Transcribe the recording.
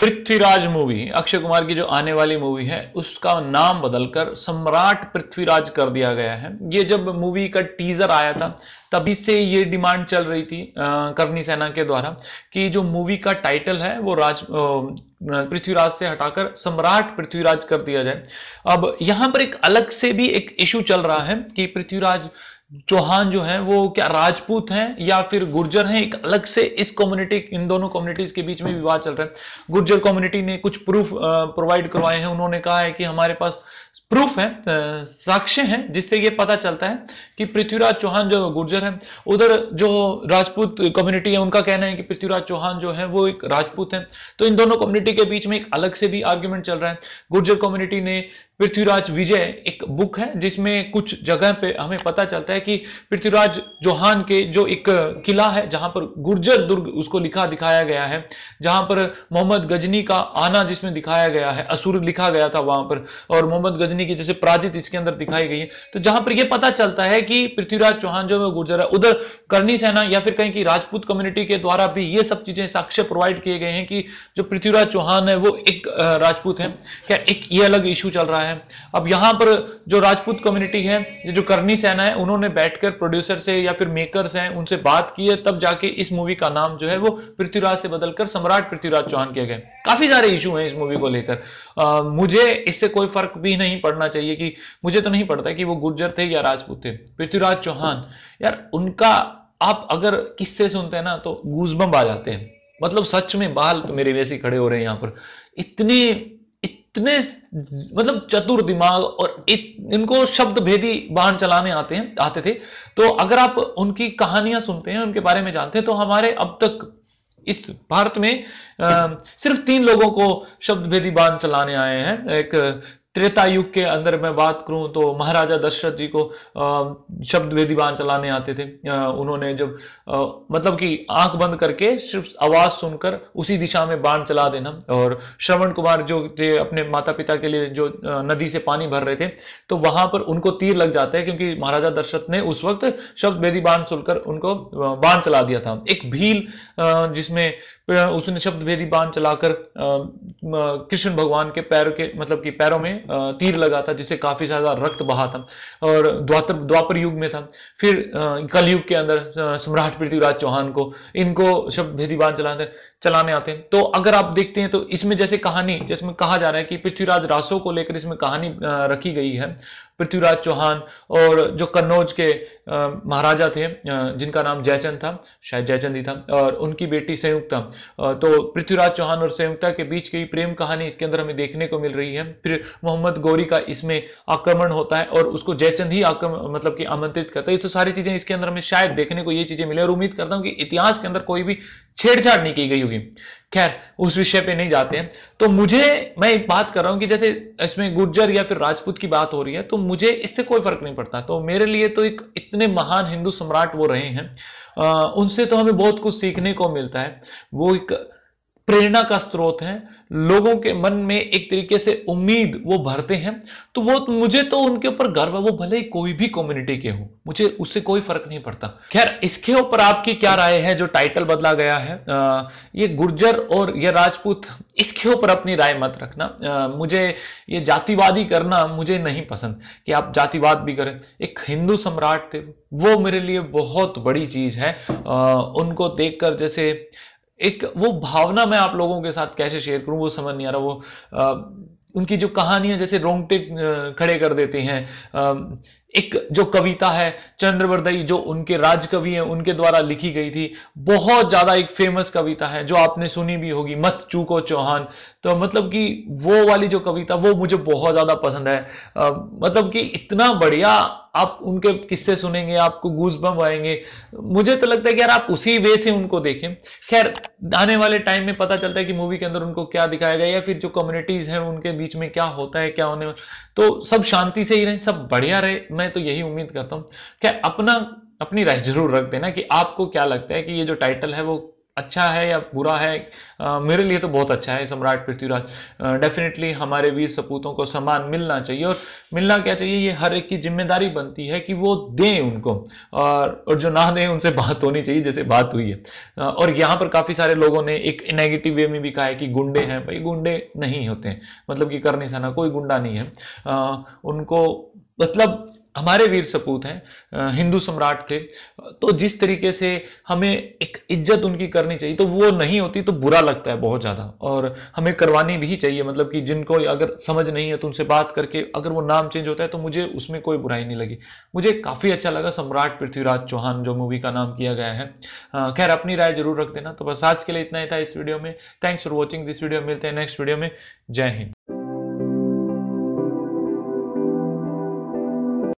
Prithviraj movie Akshay Kumar की जो आने वाली मूवी है उसका नाम बदलकर सम्राट पृथ्वीराज कर दिया गया है ये जब मूवी का टीजर आया था तभी से ये डिमांड चल रही थी करनी सेना के द्वारा कि जो मूवी का टाइटल है वो राज पृथ्वीराज से हटाकर सम्राट पृथ्वीराज कर दिया जाए अब यहां पर एक अलग से भी एक इशू चल रहा है कि पृथ्वीराज चौहान जो है वो क्या राजपूत हैं या फिर गुर्जर हैं एक अलग से इस कम्युनिटी इन दोनों कम्युनिटीज के बीच में विवाद चल रहा है गुर्जर कम्युनिटी ने कुछ प्रूफ प्रोवाइड करवाए हैं उन्होंने कहा है कि हमारे पास प्रूफ है साक्ष्य है जिससे ये पता चलता है कि पृथ्वीराज चौहान जो गुर्जर है उधर जो राजपूत कम्युनिटी है उनका कहना है कि पृथ्वीराज चौहान जो है वो एक राजपूत है तो इन दोनों कम्युनिटी के बीच में एक अलग से भी आर्ग्यूमेंट चल रहा है गुर्जर कम्युनिटी ने पृथ्वीराज विजय एक बुक है जिसमें कुछ जगह पे हमें पता चलता है कि पृथ्वीराज चौहान के जो एक किला है जहां पर गुर्जर दुर्ग उसको लिखा दिखाया गया है जहां पर मोहम्मद गजनी का आना जिसमें दिखाया गया है असुर लिखा गया था वहां पर और मोहम्मद गजनी रजनी की जैसे पराजित इसके अंदर दिखाई गई है तो जहां पर यह पता चलता है कि पृथ्वीराज चौहान जो है गुर्जर है उधर करनी सेना या फिर कहीं की राजपूत कम्युनिटी के द्वारा भी ये सब चीजें साक्ष्य प्रोवाइड किए गए हैं कि जो पृथ्वीराज चौहान है वो एक राजपूत है क्या एक ये अलग इशू चल रहा है अब यहां पर जो राजपूत कम्युनिटी है ये जो करनी सेना है उन्होंने बैठकर प्रोड्यूसर से या फिर मेकर्स हैं उनसे बात की है तब जाके इस मूवी का नाम जो है वो पृथ्वीराज से बदलकर सम्राट पृथ्वीराज चौहान किया गया काफ़ी सारे इशू हैं इस मूवी को लेकर मुझे इससे कोई फर्क भी नहीं पड़ना चाहिए कि मुझे तो नहीं पड़ता कि वो गुर्जर थे या राजपूत थे पृथ्वीराज चौहान यार उनका आप अगर किससे सुनते हैं ना तो गूजबम आ जाते हैं मतलब सच में बाल तो मेरे वैसे खड़े हो रहे हैं यहाँ पर इतने इतने मतलब चतुर दिमाग और इत, इनको शब्द भेदी बाण चलाने आते हैं आते थे तो अगर आप उनकी कहानियां सुनते हैं उनके बारे में जानते हैं तो हमारे अब तक इस भारत में आ, सिर्फ तीन लोगों को शब्द भेदी बांध चलाने आए हैं एक त्रेता युग के अंदर मैं बात करूं तो महाराजा दशरथ जी को शब्द वेदीवान चलाने आते थे उन्होंने जब मतलब कि आंख बंद करके सिर्फ आवाज सुनकर उसी दिशा में बाण चला देना और श्रवण कुमार जो थे अपने माता पिता के लिए जो नदी से पानी भर रहे थे तो वहां पर उनको तीर लग जाता है क्योंकि महाराजा दशरथ ने उस वक्त शब्द वेदी बाण सुनकर उनको बाण चला दिया था एक भील जिसमें उसने शब्द भेदी बाण चलाकर कृष्ण भगवान के पैरों के मतलब कि पैरों में तीर लगा था जिससे काफ़ी ज़्यादा रक्त बहा था और द्वापर द्वापर युग में था फिर कल युग के अंदर सम्राट पृथ्वीराज चौहान को इनको शब्द भेदीवान चलाने चलाने आते हैं तो अगर आप देखते हैं तो इसमें जैसे कहानी जिसमें कहा जा रहा है कि पृथ्वीराज रासो को लेकर इसमें कहानी रखी गई है पृथ्वीराज चौहान और जो कन्नौज के महाराजा थे जिनका नाम जयचंद था शायद जयचंद ही था और उनकी बेटी संयुक्ता तो पृथ्वीराज चौहान और संयुक्ता के बीच की प्रेम कहानी इसके अंदर हमें देखने को मिल रही है फिर मोहम्मद गौरी का इसमें आक्रमण होता है और उसको जयचंद ही मतलब कि आमंत्रित करता है ये तो सारी चीजें इसके अंदर हमें शायद देखने को ये चीजें मिले और उम्मीद करता हूँ कि इतिहास के अंदर कोई भी छेड़छाड़ नहीं की गई होगी खैर उस विषय पे नहीं जाते हैं तो मुझे मैं एक बात कर रहा हूं कि जैसे इसमें गुर्जर या फिर राजपूत की बात हो रही है तो मुझे इससे कोई फर्क नहीं पड़ता तो मेरे लिए तो एक इतने महान हिंदू सम्राट वो रहे हैं आ, उनसे तो हमें बहुत कुछ सीखने को मिलता है वो एक प्रेरणा का स्रोत हैं लोगों के मन में एक तरीके से उम्मीद वो भरते हैं तो वो तो मुझे तो उनके ऊपर गर्व है वो भले ही कोई भी कम्युनिटी के हो मुझे उससे कोई फर्क नहीं पड़ता खैर इसके ऊपर आपकी क्या राय है जो टाइटल बदला गया है आ, ये गुर्जर और ये राजपूत इसके ऊपर अपनी राय मत रखना आ, मुझे ये जातिवादी करना मुझे नहीं पसंद कि आप जातिवाद भी करें एक हिंदू सम्राट थे वो मेरे लिए बहुत बड़ी चीज़ है आ, उनको देखकर जैसे एक वो भावना मैं आप लोगों के साथ कैसे शेयर करूं वो समझ नहीं आ रहा वो आ, उनकी जो कहानियां जैसे रोंगटे खड़े कर देते हैं एक जो कविता है चंद्रवर्दई जो उनके राज कवि हैं उनके द्वारा लिखी गई थी बहुत ज़्यादा एक फेमस कविता है जो आपने सुनी भी होगी मत चूको चौहान तो मतलब कि वो वाली जो कविता वो मुझे बहुत ज़्यादा पसंद है मतलब कि इतना बढ़िया आप उनके किस्से सुनेंगे आपको गूज बम आएंगे मुझे तो लगता है कि यार आप उसी वे से उनको देखें खैर आने वाले टाइम में पता चलता है कि मूवी के अंदर उनको क्या दिखाया गया या फिर जो कम्युनिटीज़ हैं उनके बीच में क्या होता है क्या होने तो सब शांति से ही रहें सब बढ़िया रहे मैं तो यही उम्मीद करता हूँ खैर अपना अपनी राय जरूर रख देना कि आपको क्या लगता है कि ये जो टाइटल है वो अच्छा है या बुरा है आ, मेरे लिए तो बहुत अच्छा है सम्राट पृथ्वीराज डेफिनेटली हमारे वीर सपूतों को सम्मान मिलना चाहिए और मिलना क्या चाहिए ये हर एक की जिम्मेदारी बनती है कि वो दें उनको और, और जो ना दें उनसे बात होनी चाहिए जैसे बात हुई है आ, और यहाँ पर काफ़ी सारे लोगों ने एक नेगेटिव वे में भी कहा है कि गुंडे हैं भाई गुंडे नहीं होते हैं मतलब कि कर सना कोई गुंडा नहीं है आ, उनको मतलब हमारे वीर सपूत हैं हिंदू सम्राट थे तो जिस तरीके से हमें एक इज्जत उनकी करनी चाहिए तो वो नहीं होती तो बुरा लगता है बहुत ज़्यादा और हमें करवानी भी चाहिए मतलब कि जिनको अगर समझ नहीं है तो उनसे बात करके अगर वो नाम चेंज होता है तो मुझे उसमें कोई बुराई नहीं लगी मुझे काफ़ी अच्छा लगा सम्राट पृथ्वीराज चौहान जो मूवी का नाम किया गया है खैर अपनी राय जरूर रख देना तो बस आज के लिए इतना ही था इस वीडियो में thanks for watching this video मिलते हैं नेक्स्ट वीडियो में जय हिंद